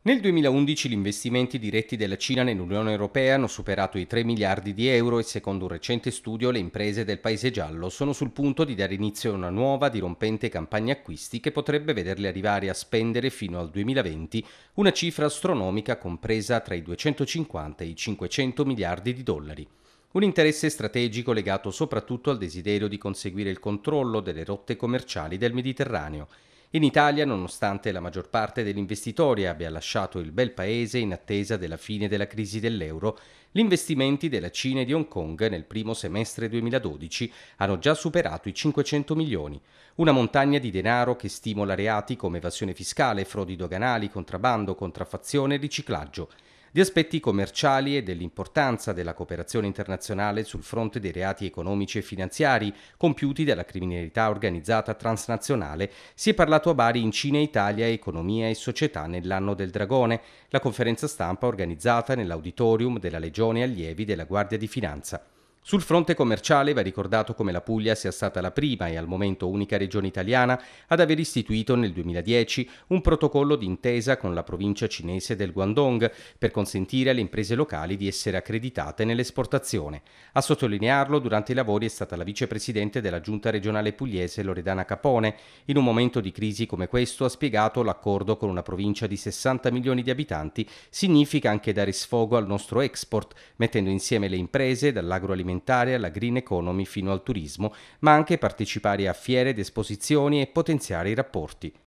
Nel 2011 gli investimenti diretti della Cina nell'Unione Europea hanno superato i 3 miliardi di euro e secondo un recente studio le imprese del Paese Giallo sono sul punto di dare inizio a una nuova dirompente campagna acquisti che potrebbe vederle arrivare a spendere fino al 2020 una cifra astronomica compresa tra i 250 e i 500 miliardi di dollari. Un interesse strategico legato soprattutto al desiderio di conseguire il controllo delle rotte commerciali del Mediterraneo in Italia, nonostante la maggior parte degli investitori abbia lasciato il bel paese in attesa della fine della crisi dell'euro, gli investimenti della Cina e di Hong Kong nel primo semestre 2012 hanno già superato i 500 milioni, una montagna di denaro che stimola reati come evasione fiscale, frodi doganali, contrabbando, contraffazione e riciclaggio di aspetti commerciali e dell'importanza della cooperazione internazionale sul fronte dei reati economici e finanziari compiuti dalla criminalità organizzata transnazionale, si è parlato a Bari in Cina, Italia, Economia e Società nell'anno del Dragone, la conferenza stampa organizzata nell'auditorium della Legione Allievi della Guardia di Finanza. Sul fronte commerciale va ricordato come la Puglia sia stata la prima e al momento unica regione italiana ad aver istituito nel 2010 un protocollo d'intesa con la provincia cinese del Guangdong per consentire alle imprese locali di essere accreditate nell'esportazione. A sottolinearlo durante i lavori è stata la vicepresidente della giunta regionale pugliese Loredana Capone. In un momento di crisi come questo ha spiegato l'accordo con una provincia di 60 milioni di abitanti significa anche dare sfogo al nostro export, mettendo insieme le imprese dall'agroalimentare agroalimentare alla green economy fino al turismo, ma anche partecipare a fiere ed esposizioni e potenziare i rapporti.